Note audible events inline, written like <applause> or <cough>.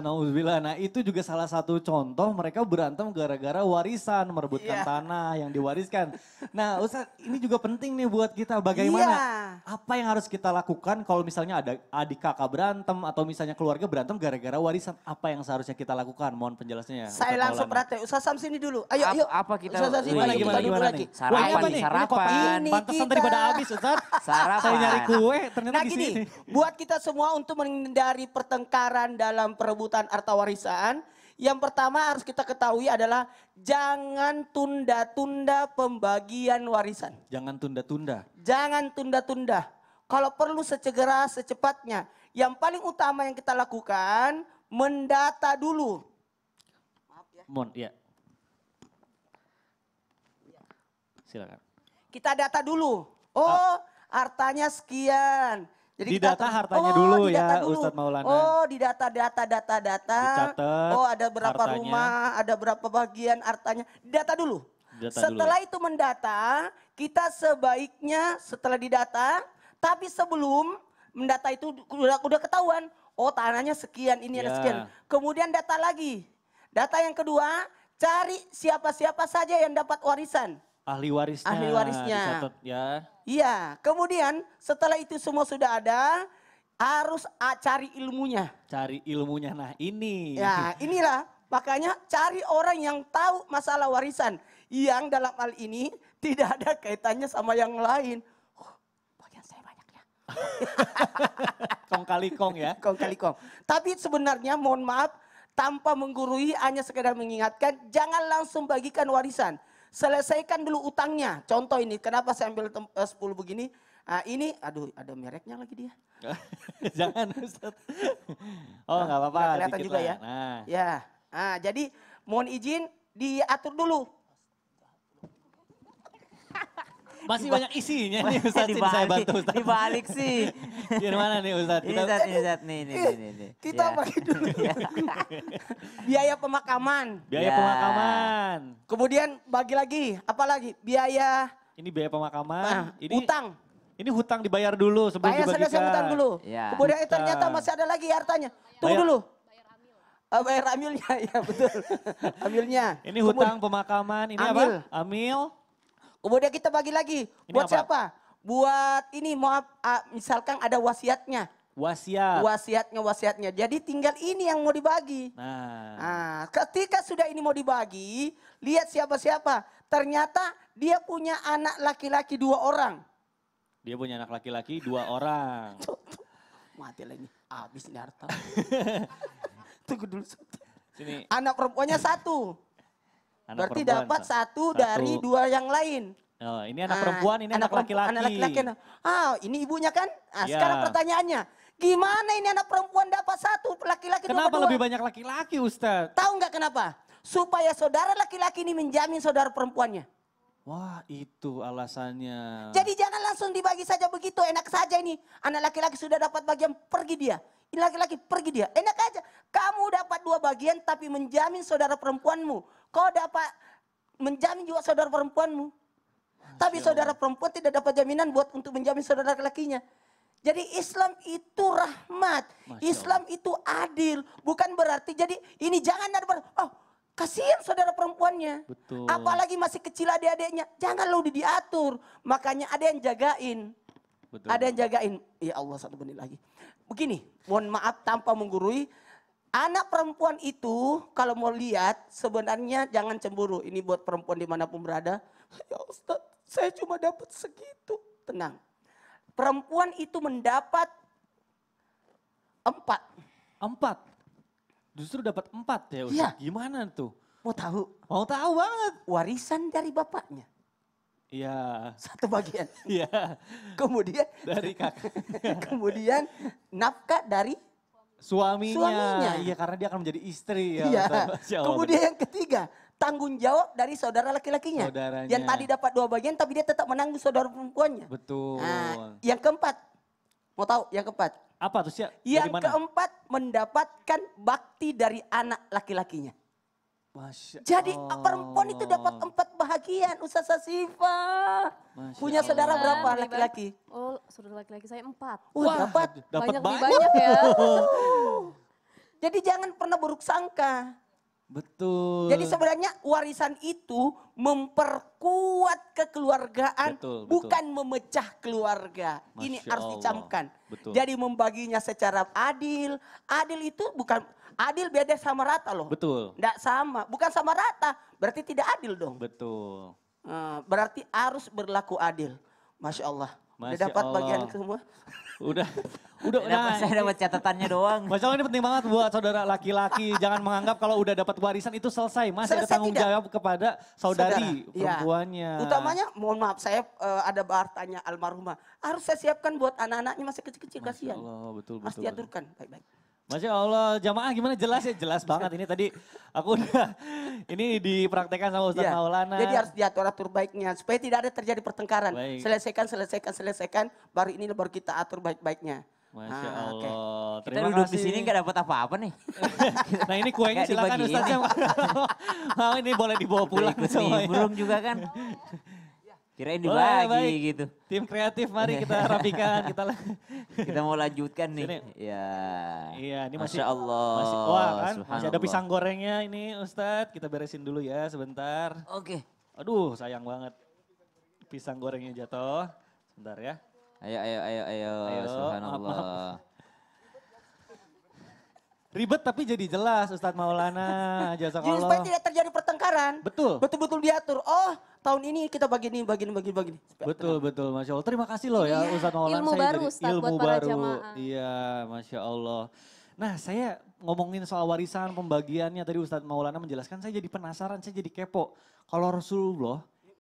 Nah, Nah itu juga salah satu contoh mereka berantem gara-gara warisan merebutkan yeah. tanah yang diwariskan. Nah Ustaz ini juga penting nih buat kita bagaimana yeah. apa yang harus kita lakukan kalau misalnya ada adik kakak berantem atau misalnya keluarga berantem gara-gara warisan apa yang seharusnya kita lakukan? Mohon penjelasannya. Saya Ustaz langsung praktek. Ustaz Sam sini dulu. Ayo, ayo. Apa kita? Ustaz Sam sini gimana, gimana, gimana, gimana lagi. Sarapan, Wah, apa nih? sarapan. Ini Pantesan tadi pada habis Ustaz. Sarapan. Saya nyari kue ternyata nah, di sini. Buat kita semua untuk menghindari pertengkaran dalam perebutan harta warisan, yang pertama harus kita ketahui adalah jangan tunda-tunda pembagian warisan. Jangan tunda-tunda. Jangan tunda-tunda. Kalau perlu secegera, secepatnya. Yang paling utama yang kita lakukan, mendata dulu. Maaf ya. Mon, ya. Silakan. Kita data dulu. Oh, ah. hartanya sekian jadi di data hartanya oh, dulu ya dulu. Ustadz Maulana. Oh, di data data data data. Dicatat. Oh, ada berapa hartanya. rumah, ada berapa bagian hartanya. Data dulu. Data setelah dulu. itu mendata, kita sebaiknya setelah didata, tapi sebelum mendata itu udah udah ketahuan, oh tanahnya sekian, ini yeah. ada iya. sekian. Kemudian data lagi. Data yang kedua, cari siapa-siapa saja yang dapat warisan. Ahli warisnya. Ahli warisnya. Dicatat ya. Iya, kemudian setelah itu semua sudah ada, harus cari ilmunya. Cari ilmunya, nah ini. Ya, inilah makanya cari orang yang tahu masalah warisan. Yang dalam hal ini tidak ada kaitannya sama yang lain. Oh, bagian saya banyak ya. <laughs> kong kali kong ya. Kong kali kong. Tapi sebenarnya mohon maaf, tanpa menggurui hanya sekedar mengingatkan, jangan langsung bagikan warisan selesaikan dulu utangnya. Contoh ini, kenapa saya ambil 10 eh, begini? Nah, ini, aduh ada mereknya lagi dia. <laughs> Jangan Ustaz. <laughs> Oh nggak nah, apa-apa. Kelihatan juga lah. ya. Nah. Ya, nah, jadi mohon izin diatur dulu masih banyak isinya nih <laughs> Ustaz, ini saya bantu Ustaz. Dibalik sih. Gimana <laughs> nih Ustaz? Kita... Ini Ustaz, ini Ustaz, nih, nih, nih. nih. Kita ya. pakai dulu. <laughs> Iya. biaya pemakaman. Biaya ya. pemakaman. Kemudian bagi lagi, apa lagi? Biaya... Ini biaya pemakaman. Nah, ini... Utang. Ini hutang dibayar dulu sebelum bayar dibagikan. Bayar hutang kan? dulu. Ya. Kemudian eh, hutang. ternyata masih ada lagi hartanya. Tunggu bayar. dulu. Uh, bayar amilnya, ya betul. amilnya. Ini hutang Kemudian, pemakaman, ini amil. apa? Amil. Kemudian kita bagi lagi. Ini buat apa? siapa? Buat ini maaf misalkan ada wasiatnya. Wasiat. Wasiatnya, wasiatnya. Jadi tinggal ini yang mau dibagi. Nah. nah ketika sudah ini mau dibagi, lihat siapa-siapa. Ternyata dia punya anak laki-laki dua orang. Dia punya anak laki-laki dua orang. <laughs> Mati lagi. Habis ini harta. <laughs> Tunggu dulu. Sini. Anak perempuannya satu. Anak Berarti perempuan, dapat satu, satu dari dua yang lain. Oh, ini anak ah, perempuan, ini anak laki-laki. Anak laki-laki. Ah, ini ibunya kan? Ah, ya. sekarang pertanyaannya, gimana ini anak perempuan dapat satu, laki-laki Kenapa dua, lebih banyak laki-laki, ustadz? Tahu nggak kenapa? Supaya saudara laki-laki ini menjamin saudara perempuannya. Wah, itu alasannya. Jadi jangan langsung dibagi saja begitu, enak saja ini. Anak laki-laki sudah dapat bagian, pergi dia. Ini laki-laki, pergi dia. Enak aja. Kamu dapat dua bagian, tapi menjamin saudara perempuanmu Kau dapat menjamin juga saudara perempuanmu. Tapi saudara perempuan tidak dapat jaminan buat untuk menjamin saudara lakinya Jadi Islam itu rahmat, Islam itu adil, bukan berarti jadi ini jangan ada ber, oh kasihan saudara perempuannya. Betul. Apalagi masih kecil adik-adiknya, jangan lu diatur. Makanya ada yang jagain. Betul. Ada yang jagain. Ya Allah satu benih lagi. Begini, mohon maaf tanpa menggurui, Anak perempuan itu kalau mau lihat sebenarnya jangan cemburu. Ini buat perempuan dimanapun berada. Ya Ustaz, saya cuma dapat segitu. Tenang. Perempuan itu mendapat empat. Empat? Justru dapat empat ya Ustaz? Ya. Gimana tuh? Mau tahu? Mau tahu banget. Warisan dari bapaknya. Iya. Satu bagian. Iya. kemudian. Dari kakak. <laughs> kemudian nafkah dari Suaminya. Suaminya. Iya karena dia akan menjadi istri ya. Iya. <laughs> Kemudian yang ketiga, tanggung jawab dari saudara laki-lakinya. Yang tadi dapat dua bagian tapi dia tetap menanggung saudara perempuannya. Betul. Nah, yang keempat, mau tahu yang keempat? Apa tuh siap? Yang keempat mendapatkan bakti dari anak laki-lakinya. Masya Jadi eh, Allah. perempuan itu dapat empat bahagian. Ustaz Siva. Punya saudara berapa laki-laki? Oh, saudara laki-laki saya empat. Wah, Wah, dapat, dapat banyak, banyak. banyak ya. <laughs> Jadi jangan pernah buruk sangka. Betul. Jadi sebenarnya warisan itu memperkuat kekeluargaan, betul, bukan memecah keluarga. Masya Ini harus dicamkan. Jadi membaginya secara adil. Adil itu bukan Adil beda sama rata loh. Betul. Tidak sama. Bukan sama rata. Berarti tidak adil dong. Betul. Eh, berarti harus berlaku adil. Masya Allah. Masya udah dapat Allah. bagian semua. Udah. <laughs> udah udah nah, saya dapat catatannya doang. <laughs> Masya Allah ini penting banget buat saudara laki-laki <laughs> jangan menganggap kalau udah dapat warisan itu selesai. Masih selesai ada tanggung tidak. jawab kepada saudari saudara, iya. perempuannya. Ya. Utamanya mohon maaf saya uh, ada bertanya almarhumah. Harus saya siapkan buat anak-anaknya masih kecil-kecil kasihan. Allah, betul, betul, Harus diaturkan baik-baik. Masya Allah, jamaah gimana jelas ya? Jelas banget ini tadi aku udah ini dipraktekkan sama Ustaz ya. Maulana. Jadi harus diatur-atur baiknya supaya tidak ada terjadi pertengkaran. Baik. Selesaikan, selesaikan, selesaikan. Baru ini baru kita atur baik-baiknya. Masya ah, Allah. Okay. Terima kita duduk kasih. di sini nggak dapat apa-apa nih. <laughs> nah ini kuenya silakan Ustaz. Mau <laughs> ini boleh dibawa pulang. Belum juga kan. <laughs> Kirain dibagi oh, gitu. Tim kreatif mari kita rapikan, <laughs> kita kita mau lanjutkan nih. Sini. Ya. Iya, ini masih Masya Allah. Masih, wah kan, masih ada pisang gorengnya ini Ustadz. Kita beresin dulu ya sebentar. Oke. Okay. Aduh, sayang banget. Pisang gorengnya jatuh. Sebentar ya. Ayo, ayo, ayo, ayo. ayo Subhanallah. Maaf, maaf. Ribet tapi jadi jelas Ustadz Maulana. <laughs> Jasa Allah. Supaya tidak terjadi pertengkaran. Betul. Betul-betul diatur. Oh, tahun ini kita bagi ini, bagi ini, bagi ini, bagi ini. Betul, betul. Masya Allah. Terima kasih loh ya iya, Ustaz Maulana. Ilmu saya baru Ustaz ilmu buat para baru. jamaah. Iya, Masya Allah. Nah saya ngomongin soal warisan pembagiannya tadi Ustadz Maulana menjelaskan saya jadi penasaran, saya jadi kepo. Kalau Rasulullah